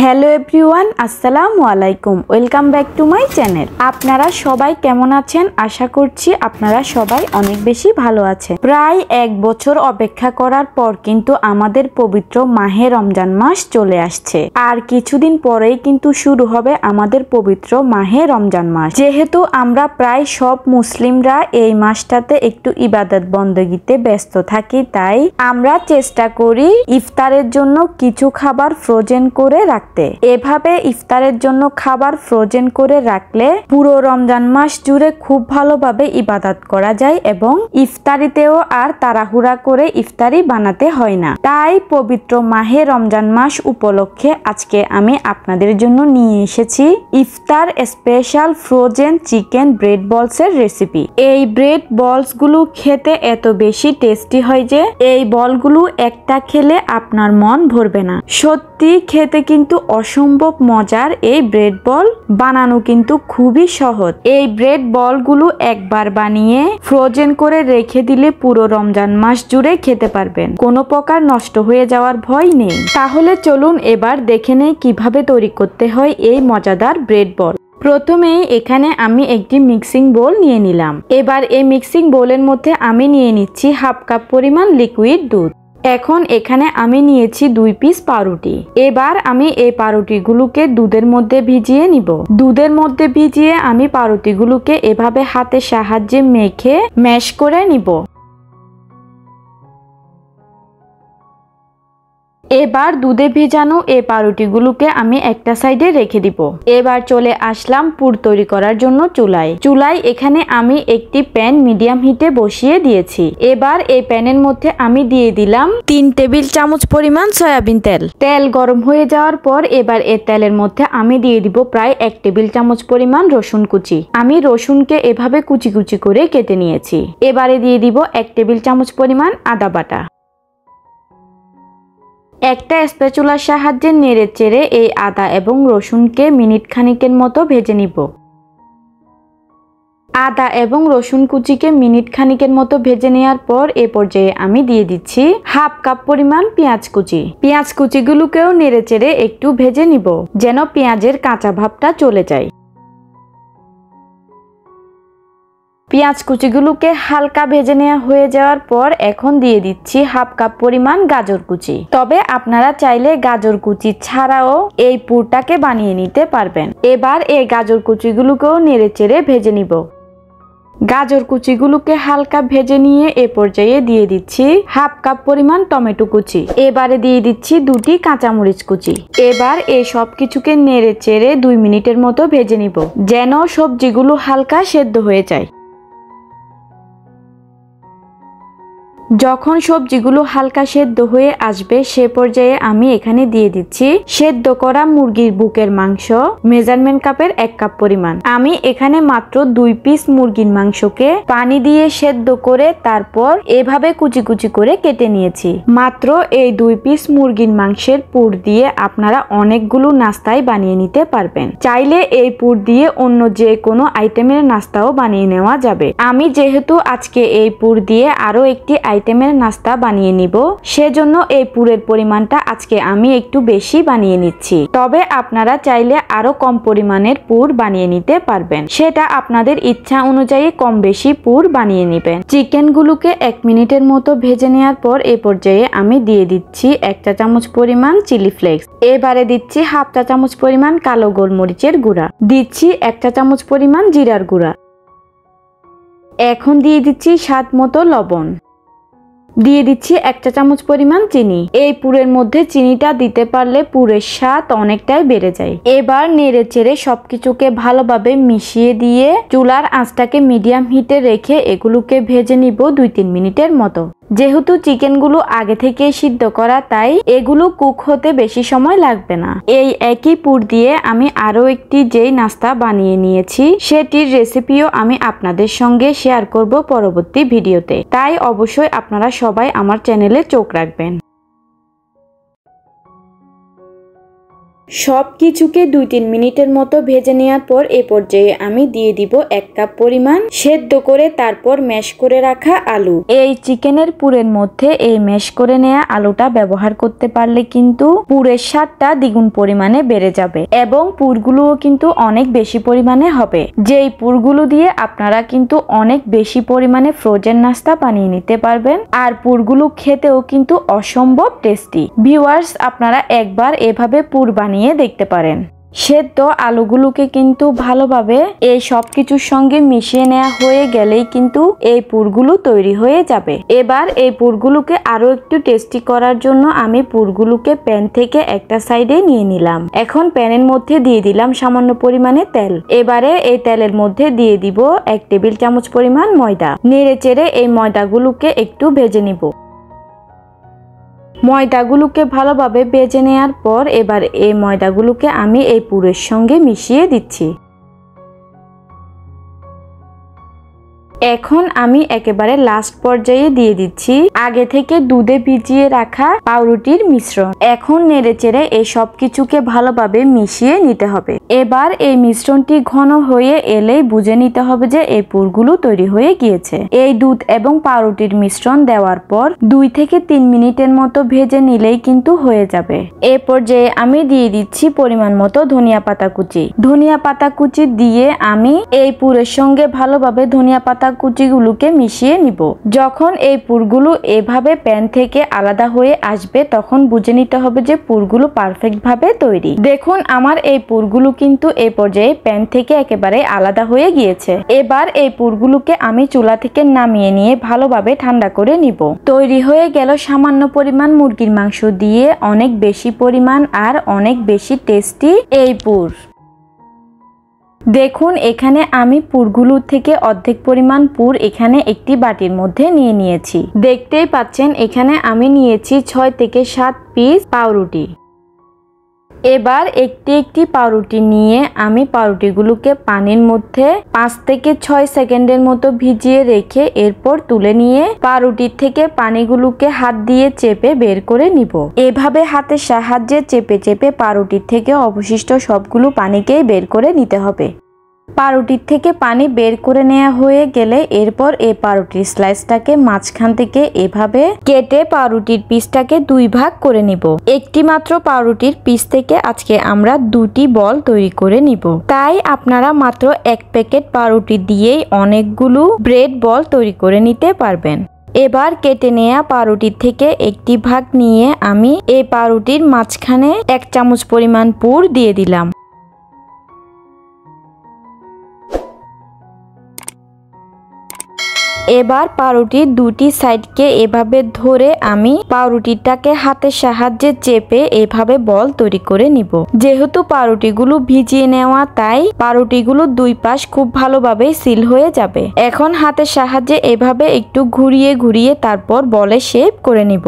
hello everyone আসসালামু আলাইকুম welcome back to my channel আপনারা সবাই কেমন আছেন আশা করছি আপনারা সবাই অনেক বেশি ভালো আছেন প্রায় এক বছর অপেক্ষা করার পর কিন্তু আমাদের পবিত্র মাহে রমজান মাস চলে আসছে আর কিছুদিন পরেই কিন্তু শুরু হবে আমাদের পবিত্র মাহে রমজান মাস যেহেতু আমরা প্রায় সব মুসলিমরা এই মাসটাতে একটু ইবাদত বন্দগিতে ব্যস্ত থাকি তাই আমরা চেষ্টা করি ইফতারের জন্য কিছু খাবার ফ্রোজেন করে রাখি রাখতে এভাবে ইফতারের জন্য খাবার ফ্রোজেন করে রাখলে পুরো রমজান মাস জুড়ে খুব ভালোভাবে ইবাদত করা যায় এবং ইফতারিতেও আর তাড়াহুড়া করে ইফতারি বানাতে হয় না তাই পবিত্র মাহে রমজান মাস উপলক্ষে আজকে আমি আপনাদের জন্য নিয়ে এসেছি ইফতার স্পেশাল ফ্রোজেন চিকেন ব্রেড বলসের রেসিপি এই ব্রেড বলসগুলো খেতে এত বেশি টেস্টি হয় যে এই বলগুলো একটা খেলে আপনার মন ভরবে না সত্যি খেতে কিন্তু কিন্তু অসম্ভব মজার এই ব্রেড বল বানানো কিন্তু খুবই সহজ এই ব্রেড বলগুলো একবার বানিয়ে ফ্রোজেন করে রেখে দিলে পুরো রমজান মাস জুড়ে খেতে পারবেন কোনো প্রকার নষ্ট হয়ে যাওয়ার ভয় নেই তাহলে চলুন এবার দেখে নেই কিভাবে তৈরি করতে হয় এই মজাদার ব্রেড বল প্রথমে এখানে আমি একটি মিক্সিং বোল নিয়ে নিলাম এবার এই মিক্সিং বোলের মধ্যে আমি নিয়ে নিচ্ছি হাফ কাপ পরিমাণ লিকুইড দুধ এখন এখানে আমি নিয়েছি দুই পিস পাউরুটি এবার আমি এই পাউরুটিগুলোকে দুধের মধ্যে ভিজিয়ে নিব দুধের মধ্যে ভিজিয়ে আমি পাউরুটিগুলোকে এভাবে হাতের সাহায্যে মেখে ম্যাশ করে নিব এবার দুধে ভেজানো এ পাউরুটিগুলোকে আমি একটা সাইডে রেখে দিব এবার চলে আসলাম পুর তৈরি করার জন্য চুলায় চুলায় এখানে আমি একটি প্যান মিডিয়াম হিটে বসিয়ে দিয়েছি এবার এই প্যানের মধ্যে আমি দিয়ে দিলাম তিন টেবিল চামচ পরিমাণ সয়াবিন তেল তেল গরম হয়ে যাওয়ার পর এবার এ তেলের মধ্যে আমি দিয়ে দিব প্রায় এক টেবিল চামচ পরিমাণ রসুন কুচি আমি রসুনকে এভাবে কুচি কুচি করে কেটে নিয়েছি এবারে দিয়ে দিব এক টেবিল চামচ পরিমাণ আদা বাটা একটা স্প্যাচুলার সাহায্যে নেড়ে চেড়ে এই আদা এবং রসুনকে মিনিট খানিকের মতো ভেজে নিব আদা এবং রসুন কুচিকে মিনিট খানিকের মতো ভেজে নেওয়ার পর এ পর্যায়ে আমি দিয়ে দিচ্ছি হাফ কাপ পরিমাণ পেঁয়াজ কুচি পেঁয়াজ কুচিগুলোকেও নেড়ে চেড়ে একটু ভেজে নিব যেন পেঁয়াজের কাঁচা ভাবটা চলে যায় পেঁয়াজ কুচিগুলোকে হালকা ভেজে নেওয়া হয়ে যাওয়ার পর এখন দিয়ে দিচ্ছি হাফ কাপ পরিমাণ গাজর কুচি তবে আপনারা চাইলে গাজর কুচি ছাড়াও এই পুরটাকে বানিয়ে নিতে পারবেন এবার এই গাজর কুচিগুলোকেও নেড়ে চেড়ে ভেজে নিব গাজর কুচিগুলোকে হালকা ভেজে নিয়ে এ পর্যায়ে দিয়ে দিচ্ছি হাফ কাপ পরিমাণ টমেটো কুচি এবারে দিয়ে দিচ্ছি দুটি কাঁচামরিচ কুচি এবার এই সব কিছুকে নেড়ে চেড়ে দুই মিনিটের মতো ভেজে নিব যেন সবজিগুলো হালকা সেদ্ধ হয়ে যায় যখন সবজিগুলো হালকা সেদ্ধ হয়ে আসবে সে পর্যায়ে আমি এখানে দিয়ে দিচ্ছি সেদ্ধ করা মুরগির বুকের মাংস মেজারমেন্ট কাপের এক কাপ পরিমাণ আমি এখানে মাত্র দুই পিস মুরগির মাংসকে পানি দিয়ে সেদ্ধ করে তারপর এভাবে কুচি কুচি করে কেটে নিয়েছি মাত্র এই দুই পিস মুরগির মাংসের পুর দিয়ে আপনারা অনেকগুলো নাস্তায় বানিয়ে নিতে পারবেন চাইলে এই পুর দিয়ে অন্য যে কোনো আইটেমের নাস্তাও বানিয়ে নেওয়া যাবে আমি যেহেতু আজকে এই পুর দিয়ে আরো একটি আইটেম আইটেমের নাস্তা বানিয়ে নিব সেজন্য এই পুরের পরিমাণটা আজকে আমি একটু বেশি বানিয়ে নিচ্ছি তবে আপনারা চাইলে আরো কম পরিমাণের পুর বানিয়ে নিতে পারবেন সেটা আপনাদের ইচ্ছা অনুযায়ী কম বেশি পুর বানিয়ে নেবেন গুলোকে এক মিনিটের মতো ভেজে নেওয়ার পর এ পর্যায়ে আমি দিয়ে দিচ্ছি এক চা চামচ পরিমাণ চিলি ফ্লেক্স এবারে দিচ্ছি হাফ চা চামচ পরিমাণ কালো গোলমরিচের গুঁড়া দিচ্ছি এক চা চামচ পরিমাণ জিরার গুঁড়া এখন দিয়ে দিচ্ছি স্বাদ মতো লবণ দিয়ে দিচ্ছি এক চা চামচ পরিমাণ চিনি এই পুরের মধ্যে চিনিটা দিতে পারলে পুরের স্বাদ অনেকটাই বেড়ে যায় এবার নেড়ে চেড়ে সবকিছুকে ভালোভাবে মিশিয়ে দিয়ে চুলার আঁচটাকে মিডিয়াম হিটে রেখে এগুলোকে ভেজে নিব দুই তিন মিনিটের মতো যেহেতু চিকেনগুলো আগে থেকে সিদ্ধ করা তাই এগুলো কুক হতে বেশি সময় লাগবে না এই একই পুর দিয়ে আমি আরও একটি যেই নাস্তা বানিয়ে নিয়েছি সেটির রেসিপিও আমি আপনাদের সঙ্গে শেয়ার করব পরবর্তী ভিডিওতে তাই অবশ্যই আপনারা সবাই আমার চ্যানেলে চোখ রাখবেন সব কিছুকে দুই তিন মিনিটের মতো ভেজে নেওয়ার পর এ পর্যায়ে আমি দিয়ে দিব এক কাপ পরিমাণ সেদ্ধ করে তারপর ম্যাশ করে রাখা আলু এই চিকেনের পুরের মধ্যে এই ম্যাশ করে নেওয়া আলুটা ব্যবহার করতে পারলে কিন্তু পুরের স্বাদটা দ্বিগুণ পরিমাণে বেড়ে যাবে এবং পুরগুলোও কিন্তু অনেক বেশি পরিমাণে হবে যেই পুরগুলো দিয়ে আপনারা কিন্তু অনেক বেশি পরিমাণে ফ্রোজেন নাস্তা বানিয়ে নিতে পারবেন আর পুরগুলো খেতেও কিন্তু অসম্ভব টেস্টি ভিউয়ার্স আপনারা একবার এভাবে পুর বানিয়ে নিয়ে দেখতে পারেন সেদ্ধ আলুগুলোকে কিন্তু ভালোভাবে এই সব কিছুর সঙ্গে মিশিয়ে নেওয়া হয়ে গেলেই কিন্তু এই পুরগুলো তৈরি হয়ে যাবে এবার এই পুরগুলোকে আরও একটু টেস্টি করার জন্য আমি পুরগুলোকে প্যান থেকে একটা সাইডে নিয়ে নিলাম এখন প্যানের মধ্যে দিয়ে দিলাম সামান্য পরিমাণে তেল এবারে এই তেলের মধ্যে দিয়ে দিব এক টেবিল চামচ পরিমাণ ময়দা নেড়ে চেড়ে এই ময়দাগুলোকে একটু ভেজে নিব ময়দাগুলোকে ভালোভাবে বেজে নেওয়ার পর এবার এই ময়দাগুলোকে আমি এই পুরের সঙ্গে মিশিয়ে দিচ্ছি এখন আমি একেবারে লাস্ট পর্যায়ে দিয়ে দিচ্ছি আগে থেকে দুধে ভিজিয়ে রাখা পাউরুটির মিশ্রণ এখন নেড়ে চেড়ে এই সব কিছুকে ভালোভাবে মিশিয়ে নিতে হবে এবার এই মিশ্রণটি ঘন হয়ে এলেই বুঝে নিতে হবে যে এই পুরগুলো তৈরি হয়ে গিয়েছে এই দুধ এবং পাউরুটির মিশ্রণ দেওয়ার পর দুই থেকে তিন মিনিটের মতো ভেজে নিলেই কিন্তু হয়ে যাবে এ পর্যায়ে আমি দিয়ে দিচ্ছি পরিমাণ মতো ধনিয়া পাতা কুচি ধনিয়া পাতা কুচি দিয়ে আমি এই পুরের সঙ্গে ভালোভাবে ধনিয়া পাতা কুচিগুলোকে মিশিয়ে নিব যখন এই পুরগুলো এভাবে প্যান থেকে আলাদা হয়ে আসবে তখন বুঝে নিতে হবে যে পুরগুলো পারফেক্টভাবে তৈরি দেখুন আমার এই পুরগুলো কিন্তু এ পর্যায়ে প্যান থেকে একেবারে আলাদা হয়ে গিয়েছে এবার এই পুরগুলোকে আমি চুলা থেকে নামিয়ে নিয়ে ভালোভাবে ঠান্ডা করে নিব তৈরি হয়ে গেল সামান্য পরিমাণ মুরগির মাংস দিয়ে অনেক বেশি পরিমাণ আর অনেক বেশি টেস্টি এই পুর দেখুন এখানে আমি পুরগুলো থেকে অর্ধেক পরিমাণ পুর এখানে একটি বাটির মধ্যে নিয়ে নিয়েছি দেখতেই পাচ্ছেন এখানে আমি নিয়েছি ছয় থেকে সাত পিস পাউরুটি এবার একটি একটি পাউরুটি নিয়ে আমি পাউরুটিগুলোকে পানির মধ্যে পাঁচ থেকে ছয় সেকেন্ডের মতো ভিজিয়ে রেখে এরপর তুলে নিয়ে পাউরুটির থেকে পানিগুলোকে হাত দিয়ে চেপে বের করে নিব এভাবে হাতের সাহায্যে চেপে চেপে পাউরুটির থেকে অবশিষ্ট সবগুলো পানিকেই বের করে নিতে হবে পাউরুটির থেকে পানি বের করে নেওয়া হয়ে গেলে এরপর এই পাউরুটির স্লাইসটাকে মাঝখান থেকে এভাবে কেটে পাউরুটির পিসটাকে দুই ভাগ করে নিব একটি মাত্র পাউরুটির পিস থেকে আজকে আমরা দুটি বল তৈরি করে নিব তাই আপনারা মাত্র এক প্যাকেট পাউরুটি দিয়েই অনেকগুলো ব্রেড বল তৈরি করে নিতে পারবেন এবার কেটে নেয়া পাউরুটির থেকে একটি ভাগ নিয়ে আমি এই পাউরুটির মাঝখানে এক চামচ পরিমাণ পুর দিয়ে দিলাম এবার পাউরুটির দুটি সাইডকে এভাবে ধরে আমি পাউরুটিটাকে হাতের সাহায্যে চেপে এভাবে বল তৈরি করে নিব যেহেতু পাউরুটিগুলো ভিজিয়ে নেওয়া তাই পাউরুটিগুলো দুই পাশ খুব ভালোভাবে সিল হয়ে যাবে এখন হাতের সাহায্যে এভাবে একটু ঘুরিয়ে ঘুরিয়ে তারপর বলে শেপ করে নিব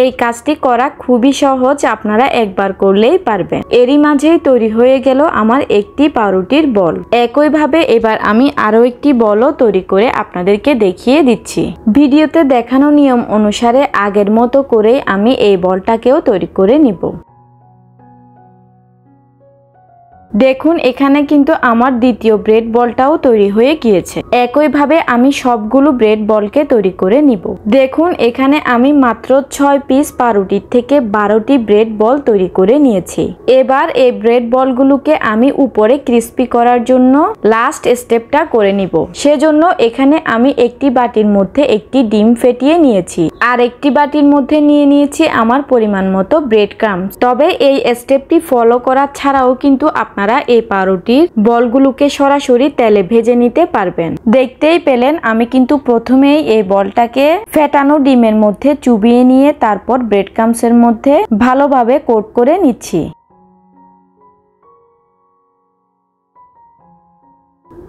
এই কাজটি করা খুবই সহজ আপনারা একবার করলেই পারবেন এরই মাঝেই তৈরি হয়ে গেল আমার একটি পাউরুটির বল একইভাবে এবার আমি আরও একটি বলও তৈরি করে আপনাদেরকে দেখিয়ে দিচ্ছি ভিডিওতে দেখানো নিয়ম অনুসারে আগের মতো করেই আমি এই বলটাকেও তৈরি করে নিব দেখুন এখানে কিন্তু আমার দ্বিতীয় ব্রেড বলটাও তৈরি হয়ে গিয়েছে একইভাবে আমি সবগুলো ব্রেড বলকে তৈরি করে নিব দেখুন এখানে আমি মাত্র ছয় পিস পারুটির থেকে বারোটি ব্রেড বল তৈরি করে নিয়েছি এবার এই ব্রেড বলগুলোকে আমি উপরে ক্রিস্পি করার জন্য লাস্ট স্টেপটা করে নিব সেজন্য এখানে আমি একটি বাটির মধ্যে একটি ডিম ফেটিয়ে নিয়েছি আর একটি বাটির মধ্যে নিয়ে নিয়েছি আমার পরিমাণ মতো ব্রেড ক্রাম তবে এই স্টেপটি ফলো করা ছাড়াও কিন্তু আপনার আপনারা এই পাউরুটির বলগুলোকে সরাসরি তেলে ভেজে নিতে পারবেন দেখতেই পেলেন আমি কিন্তু প্রথমেই এই বলটাকে ফেটানো ডিমের মধ্যে চুবিয়ে নিয়ে তারপর ব্রেড ক্রামসের মধ্যে ভালোভাবে কোট করে নিচ্ছি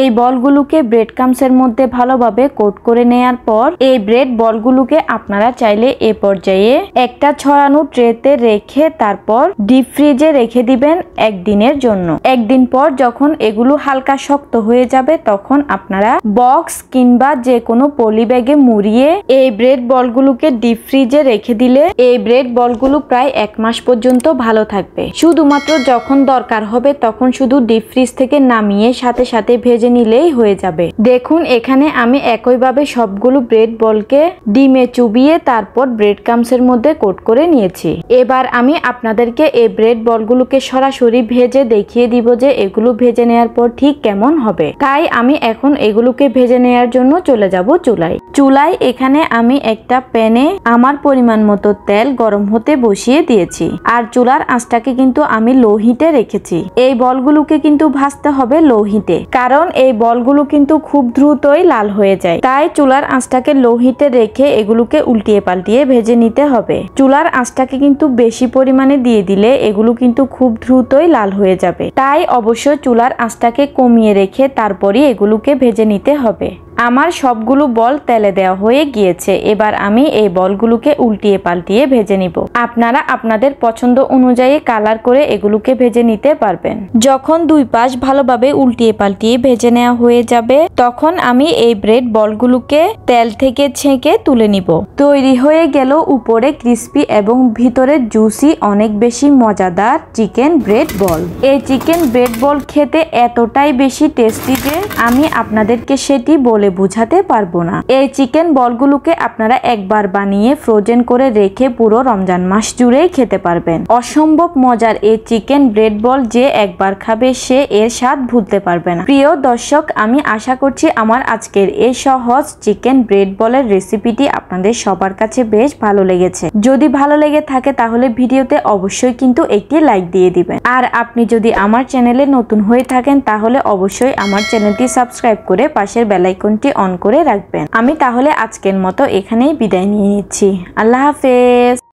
এই বলগুলোকে ব্রেড কামসের মধ্যে ভালোভাবে কোট করে নেয়ার পর এই ব্রেড বলগুলোকে আপনারা চাইলে এ পর্যায়ে একটা ছড়ানো ট্রেতে রেখে তারপর ডিপ ফ্রিজে রেখে দিবেন একদিনের জন্য একদিন পর যখন এগুলো হালকা শক্ত হয়ে যাবে তখন আপনারা বক্স কিংবা যে কোনো পলি ব্যাগে মুড়িয়ে এই ব্রেড বলগুলোকে ডিপ ফ্রিজে রেখে দিলে এই ব্রেড বলগুলো প্রায় এক মাস পর্যন্ত ভালো থাকবে শুধুমাত্র যখন দরকার হবে তখন শুধু ডিপ ফ্রিজ থেকে নামিয়ে সাথে সাথে ভেজে ভেজে নিলেই হয়ে যাবে দেখুন এখানে আমি একইভাবে সবগুলো ব্রেড বলকে ডিমে চুবিয়ে তারপর ব্রেড কামসের মধ্যে কোট করে নিয়েছি এবার আমি আপনাদেরকে এই ব্রেড বলগুলোকে সরাসরি ভেজে দেখিয়ে দিব যে এগুলো ভেজে নেওয়ার পর ঠিক কেমন হবে তাই আমি এখন এগুলোকে ভেজে নেওয়ার জন্য চলে যাব চুলায় চুলায় এখানে আমি একটা প্যানে আমার পরিমাণ মতো তেল গরম হতে বসিয়ে দিয়েছি আর চুলার আঁচটাকে কিন্তু আমি লোহিতে রেখেছি এই বলগুলোকে কিন্তু ভাজতে হবে লোহিতে কারণ এই বলগুলো কিন্তু খুব দ্রুতই লাল হয়ে যায় তাই চুলার আঁচটাকে লোহিতে রেখে এগুলোকে উল্টিয়ে পাল্টিয়ে ভেজে নিতে হবে চুলার আঁচটাকে কিন্তু বেশি পরিমাণে দিয়ে দিলে এগুলো কিন্তু খুব দ্রুতই লাল হয়ে যাবে তাই অবশ্যই চুলার আঁচটাকে কমিয়ে রেখে তারপরই এগুলোকে ভেজে নিতে হবে আমার সবগুলো বল তেলে দেওয়া হয়ে গিয়েছে এবার আমি এই বলগুলোকে উল্টিয়ে পাল্টিয়ে ভেজে নিব আপনারা আপনাদের পছন্দ অনুযায়ী কালার করে এগুলোকে ভেজে নিতে পারবেন যখন দুই পাশ ভালোভাবে উল্টিয়ে পাল্টিয়ে ভেজে নেওয়া হয়ে যাবে তখন আমি এই ব্রেড বলগুলোকে তেল থেকে ছেঁকে তুলে নিব তৈরি হয়ে গেল উপরে ক্রিস্পি এবং ভিতরে জুসি অনেক বেশি মজাদার চিকেন ব্রেড বল এই চিকেন ব্রেড বল খেতে এতটাই বেশি টেস্টি যে আমি আপনাদেরকে সেটি বলে বলে বুঝাতে পারবো না এই চিকেন বলগুলোকে আপনারা একবার বানিয়ে ফ্রোজেন করে রেখে পুরো রমজান মাস জুড়েই খেতে পারবেন অসম্ভব মজার এই চিকেন ব্রেড বল যে একবার খাবে সে এর স্বাদ ভুলতে পারবে না প্রিয় দর্শক আমি আশা করছি আমার আজকের এই সহজ চিকেন ব্রেড বলের রেসিপিটি আপনাদের সবার কাছে বেশ ভালো লেগেছে যদি ভালো লেগে থাকে তাহলে ভিডিওতে অবশ্যই কিন্তু একটি লাইক দিয়ে দিবেন আর আপনি যদি আমার চ্যানেলে নতুন হয়ে থাকেন তাহলে অবশ্যই আমার চ্যানেলটি সাবস্ক্রাইব করে পাশের বেলাইকন ফ্যানটি অন করে রাখবেন আমি তাহলে আজকের মতো এখানেই বিদায় নিয়ে নিচ্ছি আল্লাহ হাফেজ